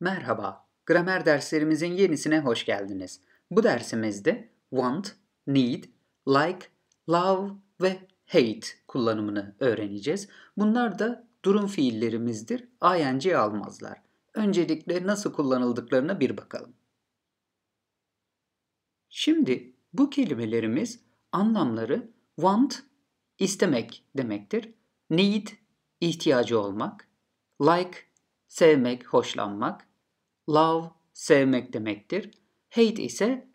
Merhaba, gramer derslerimizin yenisine hoş geldiniz. Bu dersimizde want, need, like, love ve hate kullanımını öğreneceğiz. Bunlar da durum fiillerimizdir, ing almazlar. Öncelikle nasıl kullanıldıklarına bir bakalım. Şimdi bu kelimelerimiz anlamları want, istemek demektir. Need, ihtiyacı olmak. Like, sevmek, hoşlanmak. Love sevmek demektir. Hate ise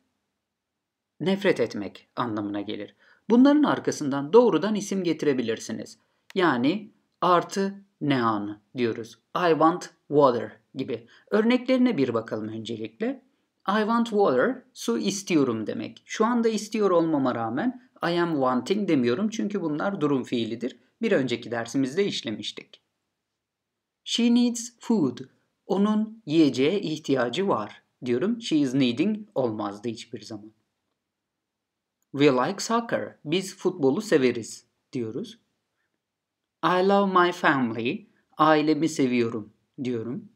nefret etmek anlamına gelir. Bunların arkasından doğrudan isim getirebilirsiniz. Yani artı neon diyoruz. I want water gibi. Örneklerine bir bakalım öncelikle. I want water, su istiyorum demek. Şu anda istiyor olmama rağmen I am wanting demiyorum çünkü bunlar durum fiilidir. Bir önceki dersimizde işlemiştik. She needs food. Onun yiyeceğe ihtiyacı var diyorum. She is needing olmazdı hiçbir zaman. We like soccer. Biz futbolu severiz diyoruz. I love my family. Ailemi seviyorum diyorum.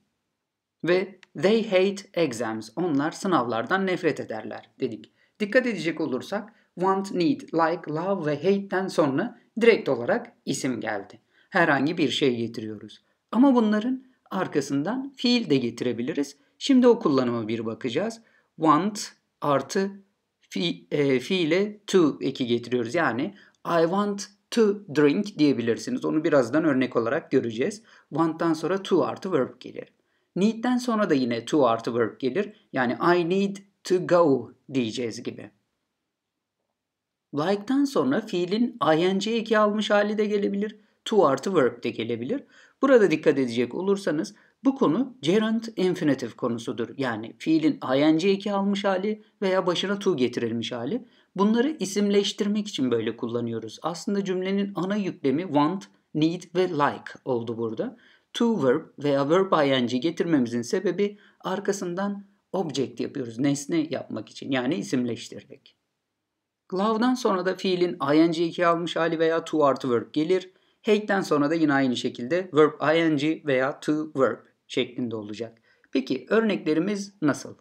Ve they hate exams. Onlar sınavlardan nefret ederler dedik. Dikkat edecek olursak want, need, like, love ve hateten sonra direkt olarak isim geldi. Herhangi bir şey getiriyoruz. Ama bunların arkasından fiil de getirebiliriz. Şimdi o kullanıma bir bakacağız. Want artı fi, e, fiile to eki getiriyoruz. Yani I want to drink diyebilirsiniz. Onu birazdan örnek olarak göreceğiz. Want'tan sonra to artı verb gelir. Need'den sonra da yine to artı verb gelir. Yani I need to go diyeceğiz gibi. Like'tan sonra fiilin ing eki almış hali de gelebilir to artı verb de gelebilir. Burada dikkat edecek olursanız bu konu gerund infinitive konusudur. Yani fiilin ing eki almış hali veya başına to getirilmiş hali. Bunları isimleştirmek için böyle kullanıyoruz. Aslında cümlenin ana yüklemi want, need ve like oldu burada. To verb veya verb ing getirmemizin sebebi arkasından object yapıyoruz. Nesne yapmak için yani isimleştirmek. Glove'dan sonra da fiilin ing eki almış hali veya to artı verb gelir. Hate'den sonra da yine aynı şekilde verb ing veya to verb şeklinde olacak. Peki örneklerimiz nasıl?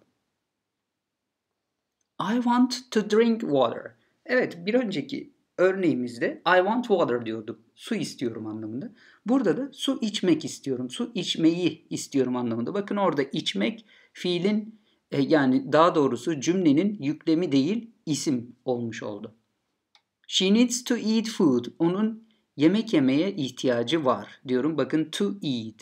I want to drink water. Evet bir önceki örneğimizde I want water diyorduk. Su istiyorum anlamında. Burada da su içmek istiyorum. Su içmeyi istiyorum anlamında. Bakın orada içmek fiilin e, yani daha doğrusu cümlenin yüklemi değil isim olmuş oldu. She needs to eat food. Onun Yemek yemeye ihtiyacı var diyorum. Bakın to eat.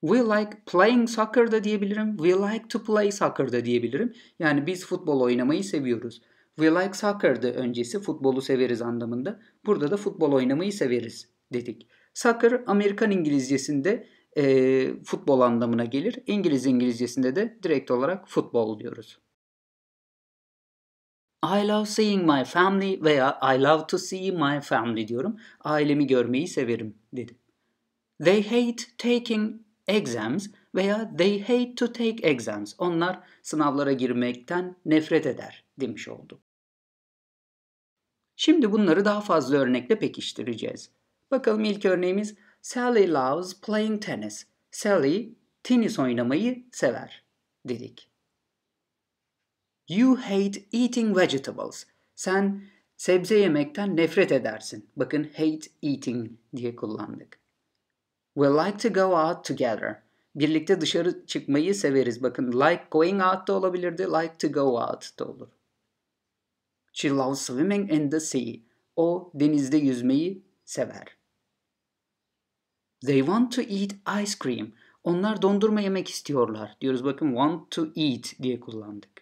We like playing soccer da diyebilirim. We like to play soccer da diyebilirim. Yani biz futbol oynamayı seviyoruz. We like soccer da öncesi futbolu severiz anlamında. Burada da futbol oynamayı severiz dedik. Soccer Amerikan İngilizcesinde e, futbol anlamına gelir. İngiliz İngilizcesinde de direkt olarak futbol diyoruz. I love seeing my family veya I love to see my family diyorum. Ailemi görmeyi severim dedim. They hate taking exams veya they hate to take exams. Onlar sınavlara girmekten nefret eder demiş oldu. Şimdi bunları daha fazla örnekle pekiştireceğiz. Bakalım ilk örneğimiz Sally loves playing tennis. Sally tenis oynamayı sever dedik. You hate eating vegetables. Sen sebze yemekten nefret edersin. Bakın hate eating diye kullandık. We like to go out together. Birlikte dışarı çıkmayı severiz. Bakın like going out da olabilirdi, like to go out da olur. She loves swimming in the sea. O denizde yüzmeyi sever. They want to eat ice cream. Onlar dondurma yemek istiyorlar diyoruz. Bakın want to eat diye kullandık.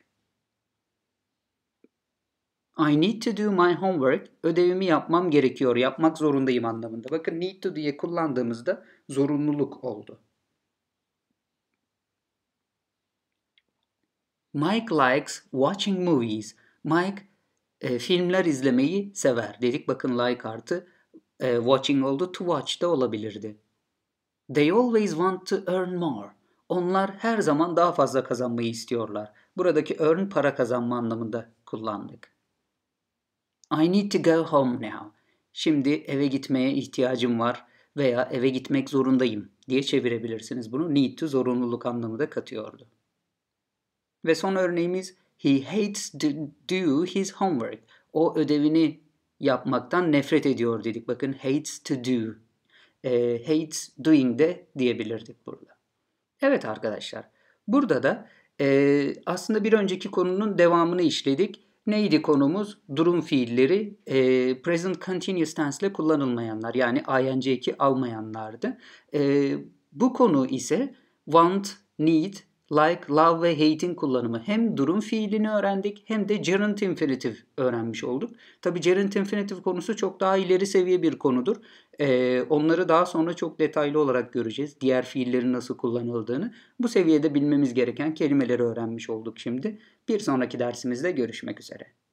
I need to do my homework. Ödevimi yapmam gerekiyor. Yapmak zorundayım anlamında. Bakın need to diye kullandığımızda zorunluluk oldu. Mike likes watching movies. Mike e, filmler izlemeyi sever. Dedik bakın like artı e, watching oldu. To watch da olabilirdi. They always want to earn more. Onlar her zaman daha fazla kazanmayı istiyorlar. Buradaki earn para kazanma anlamında kullandık. I need to go home now. Şimdi eve gitmeye ihtiyacım var veya eve gitmek zorundayım diye çevirebilirsiniz bunu. Need to zorunluluk anlamı da katıyordu. Ve son örneğimiz he hates to do his homework. O ödevini yapmaktan nefret ediyor dedik. Bakın hates to do. E, hates doing de diyebilirdik burada. Evet arkadaşlar. Burada da e, aslında bir önceki konunun devamını işledik. Neydi konumuz? Durum fiilleri e, present continuous tense ile kullanılmayanlar yani ing2 almayanlardı. E, bu konu ise want, need like, love ve hate'in kullanımı. Hem durum fiilini öğrendik hem de gerund infinitive öğrenmiş olduk. Tabi gerund infinitive konusu çok daha ileri seviye bir konudur. Ee, onları daha sonra çok detaylı olarak göreceğiz. Diğer fiillerin nasıl kullanıldığını. Bu seviyede bilmemiz gereken kelimeleri öğrenmiş olduk şimdi. Bir sonraki dersimizde görüşmek üzere.